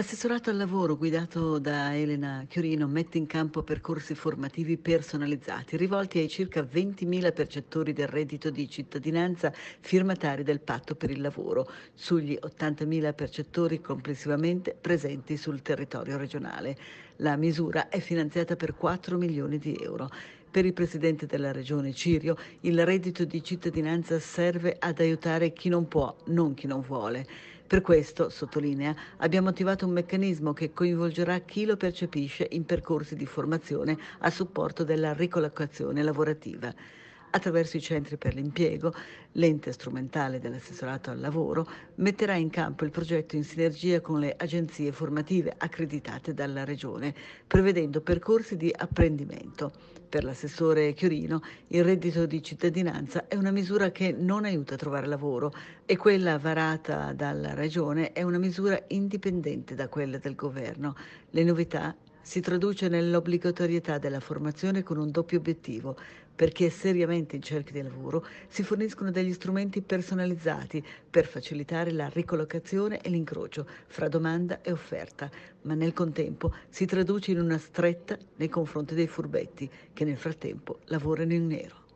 L'assessorato al lavoro guidato da Elena Chiorino mette in campo percorsi formativi personalizzati rivolti ai circa 20.000 percettori del reddito di cittadinanza firmatari del patto per il lavoro, sugli 80.000 percettori complessivamente presenti sul territorio regionale. La misura è finanziata per 4 milioni di euro. Per il presidente della regione Cirio, il reddito di cittadinanza serve ad aiutare chi non può, non chi non vuole. Per questo, sottolinea, abbiamo attivato un meccanismo che coinvolgerà chi lo percepisce in percorsi di formazione a supporto della ricollocazione lavorativa attraverso i centri per l'impiego, l'ente strumentale dell'assessorato al lavoro, metterà in campo il progetto in sinergia con le agenzie formative accreditate dalla Regione, prevedendo percorsi di apprendimento. Per l'assessore Chiorino il reddito di cittadinanza è una misura che non aiuta a trovare lavoro e quella varata dalla Regione è una misura indipendente da quella del governo. Le novità si traduce nell'obbligatorietà della formazione con un doppio obiettivo. Per chi è seriamente in cerca di lavoro si forniscono degli strumenti personalizzati per facilitare la ricollocazione e l'incrocio fra domanda e offerta, ma nel contempo si traduce in una stretta nei confronti dei furbetti che nel frattempo lavorano in nero.